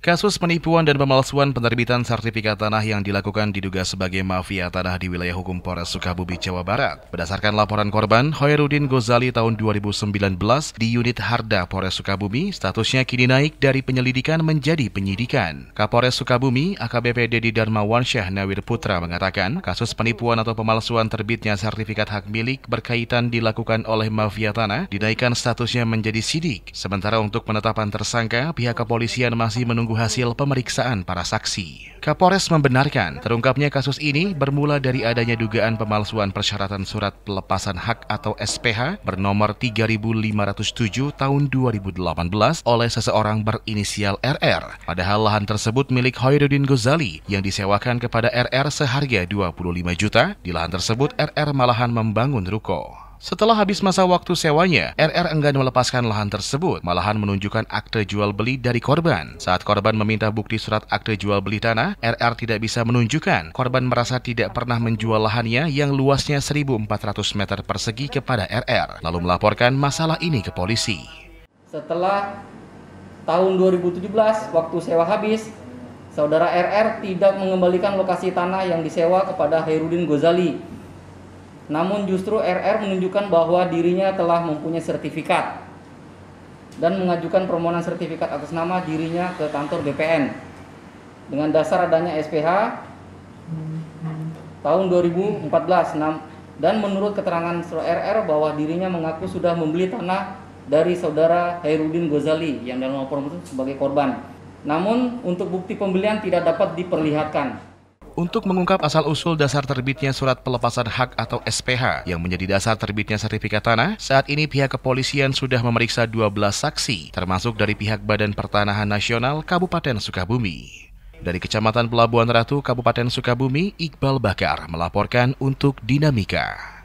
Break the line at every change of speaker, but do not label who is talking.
Kasus penipuan dan pemalsuan penerbitan sertifikat tanah yang dilakukan diduga sebagai mafia tanah di wilayah hukum Polres Sukabumi, Jawa Barat. Berdasarkan laporan korban, Hoirudin Gozali tahun 2019 di unit Harda Polres Sukabumi, statusnya kini naik dari penyelidikan menjadi penyidikan. Kapolres Sukabumi, AKBP Dedi Darmawan Syah Nawir Putra mengatakan, kasus penipuan atau pemalsuan terbitnya sertifikat hak milik berkaitan dilakukan oleh mafia tanah, dinaikkan statusnya menjadi sidik. Sementara untuk penetapan tersangka, pihak kepolisian masih menunggu menunggu hasil pemeriksaan para saksi. Kapolres membenarkan terungkapnya kasus ini bermula dari adanya dugaan pemalsuan persyaratan surat pelepasan hak atau SPH bernomor 3507 tahun 2018 oleh seseorang berinisial RR. Padahal lahan tersebut milik Hoirudin Ghazali yang disewakan kepada RR seharga 25 juta. Di lahan tersebut RR malahan membangun ruko. Setelah habis masa waktu sewanya, RR enggan melepaskan lahan tersebut, malahan menunjukkan akte jual beli dari korban. Saat korban meminta bukti surat akte jual beli tanah, RR tidak bisa menunjukkan. Korban merasa tidak pernah menjual lahannya yang luasnya 1.400 meter persegi kepada RR, lalu melaporkan masalah ini ke polisi.
Setelah tahun 2017, waktu sewa habis, saudara RR tidak mengembalikan lokasi tanah yang disewa kepada Herudin Gozali namun justru RR menunjukkan bahwa dirinya telah mempunyai sertifikat dan mengajukan permohonan sertifikat atas nama dirinya ke kantor BPN dengan dasar adanya SPH tahun 2014 dan menurut keterangan RR bahwa dirinya mengaku sudah membeli tanah dari saudara Hairudin Ghazali yang dalam laporan itu sebagai korban. Namun untuk bukti pembelian tidak dapat diperlihatkan
untuk mengungkap asal-usul dasar terbitnya surat pelepasan hak atau SPH yang menjadi dasar terbitnya sertifikat tanah, saat ini pihak kepolisian sudah memeriksa 12 saksi, termasuk dari pihak Badan Pertanahan Nasional Kabupaten Sukabumi. Dari Kecamatan Pelabuhan Ratu, Kabupaten Sukabumi, Iqbal Bakar melaporkan untuk Dinamika.